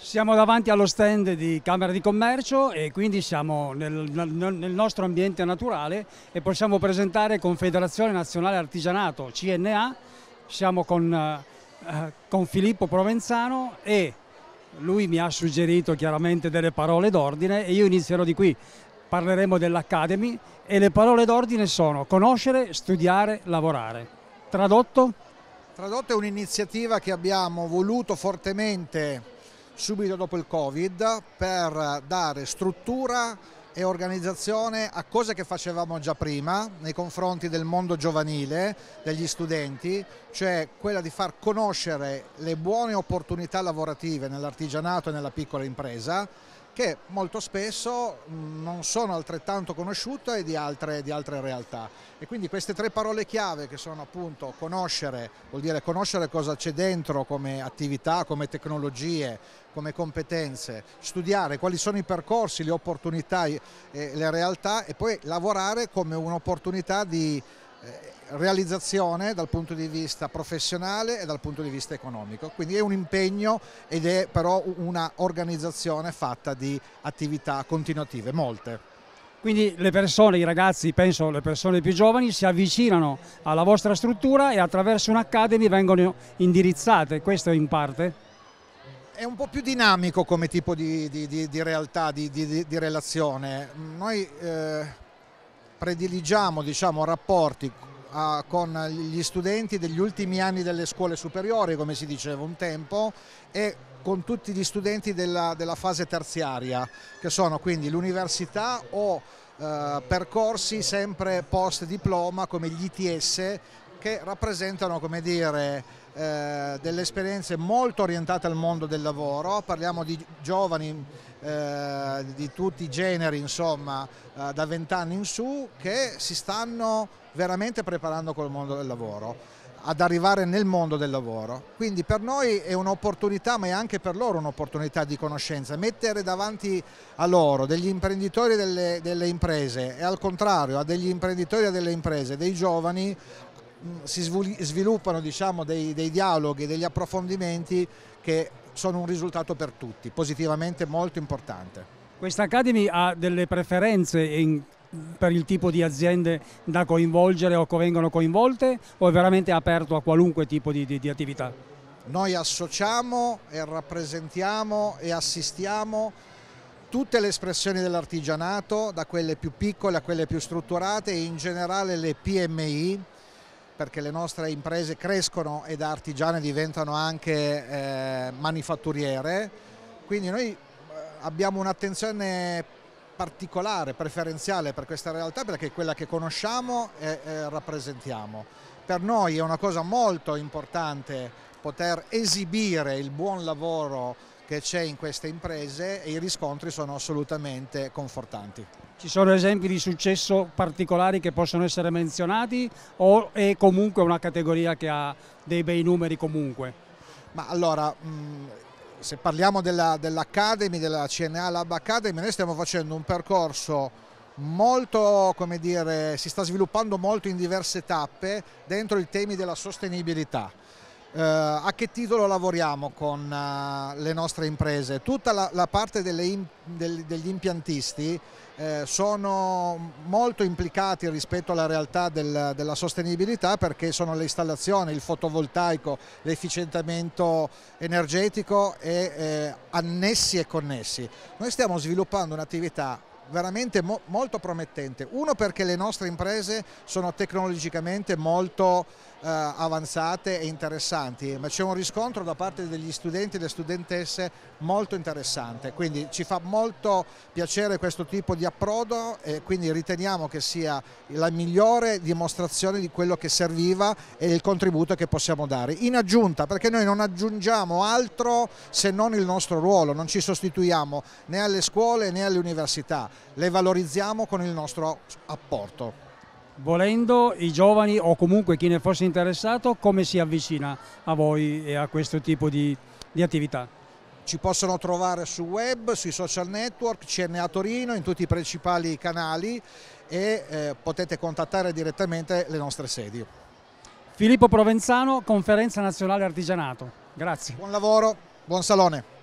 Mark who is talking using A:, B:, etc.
A: Siamo davanti allo stand di Camera di Commercio e quindi siamo nel, nel, nostro ambiente naturale e possiamo presentare Confederazione Nazionale Artigianato, CNA, siamo con, eh, eh, con Filippo Provenzano e lui mi ha suggerito chiaramente delle parole d'ordine e io inizierò di qui. Parleremo dell'Academy e le parole d'ordine sono conoscere, studiare, lavorare. Tradotto?
B: Tradotto è un'iniziativa che abbiamo voluto fortemente subito dopo il Covid per dare struttura e organizzazione a cose che facevamo già prima nei confronti del mondo giovanile, degli studenti, cioè quella di far conoscere le buone opportunità lavorative nell'artigianato e nella piccola impresa che molto spesso mm, non sono altrettanto conosciute di altre, di altre, realtà. E quindi queste tre parole chiave che sono appunto conoscere, vuol dire conoscere cosa c'è dentro come attività, come tecnologie, come competenze, studiare quali sono i percorsi, le opportunità e le realtà e poi lavorare come un'opportunità di eh, realizzazione dal punto di vista professionale e dal punto di vista economico. Quindi è un impegno ed è però una organizzazione fatta di attività continuative, molte.
A: Quindi le persone, i ragazzi, penso le persone più giovani, si avvicinano alla vostra struttura e attraverso un'academy vengono indirizzate, questo in parte? È un po' più dinamico come tipo di, di,
B: di, di realtà, di, relazione. Noi... Eh prediligiamo diciamo, rapporti a, ah, con gli studenti degli ultimi anni delle scuole superiori, come si diceva un tempo, e con tutti gli studenti della, della fase terziaria, che sono quindi l'università o eh, percorsi sempre post diploma come gli ITS che rappresentano come dire, eh, delle esperienze molto orientate al mondo del lavoro, parliamo di giovani eh, di tutti i generi, insomma, eh, da vent'anni in su, che si stanno veramente preparando col mondo del lavoro ad arrivare nel mondo del lavoro. Quindi per noi è un'opportunità, ma è anche per loro un'opportunità di conoscenza. Mettere davanti a loro degli imprenditori delle, delle imprese e al contrario a degli imprenditori e delle imprese, dei giovani, Mm, si sviluppano diciamo, dei, dei dialoghi, degli approfondimenti che sono un risultato per tutti, positivamente molto importante.
A: Questa Academy ha delle preferenze in, per il tipo di aziende da coinvolgere o che vengono coinvolte o è veramente aperto a qualunque tipo di, di, di attività?
B: Noi associamo e rappresentiamo e assistiamo tutte le espressioni dell'artigianato, da quelle più piccole a quelle più strutturate e in generale le PMI, perché le nostre imprese crescono e da artigiane diventano anche eh, manifatturiere, quindi noi eh, abbiamo un'attenzione particolare, preferenziale per questa realtà perché è quella che conosciamo e eh, rappresentiamo. Per noi è una cosa molto importante poter esibire il buon lavoro che c'è in queste imprese e i
A: riscontri sono assolutamente confortanti. Ci sono esempi di successo particolari che possono essere menzionati o è comunque una categoria che ha dei bei numeri comunque? Ma allora, mm, se parliamo dell'Academy, dell della CNA
B: Lab Academy, noi stiamo facendo un percorso molto, come dire, si sta sviluppando molto in diverse tappe dentro i temi della sostenibilità eh, a che titolo lavoriamo con eh, le nostre imprese? Tutta la, la parte in, del, degli impiantisti eh, sono molto implicati rispetto alla realtà del, della sostenibilità perché sono le installazioni, il fotovoltaico, l'efficientamento energetico e eh, annessi e connessi. Noi stiamo sviluppando un'attività veramente mo molto promettente. Uno perché le nostre imprese sono tecnologicamente molto eh, avanzate e interessanti, ma c'è un riscontro da parte degli studenti e delle studentesse molto interessante, quindi ci fa molto piacere questo tipo di approdo e quindi riteniamo che sia la migliore dimostrazione di quello che serviva e il contributo che possiamo dare. In aggiunta, perché noi non aggiungiamo altro se non il nostro ruolo, non ci sostituiamo né alle scuole né alle università, le valorizziamo con il nostro apporto
A: volendo i giovani o comunque chi ne fosse interessato, come si avvicina a voi e a questo tipo di, di attività?
B: Ci possono trovare sul web, sui social network, CNA Torino, in tutti i principali canali e eh, potete contattare direttamente le nostre sedi. Filippo Provenzano, Conferenza Nazionale
A: Artigianato. Grazie. Buon lavoro, buon salone.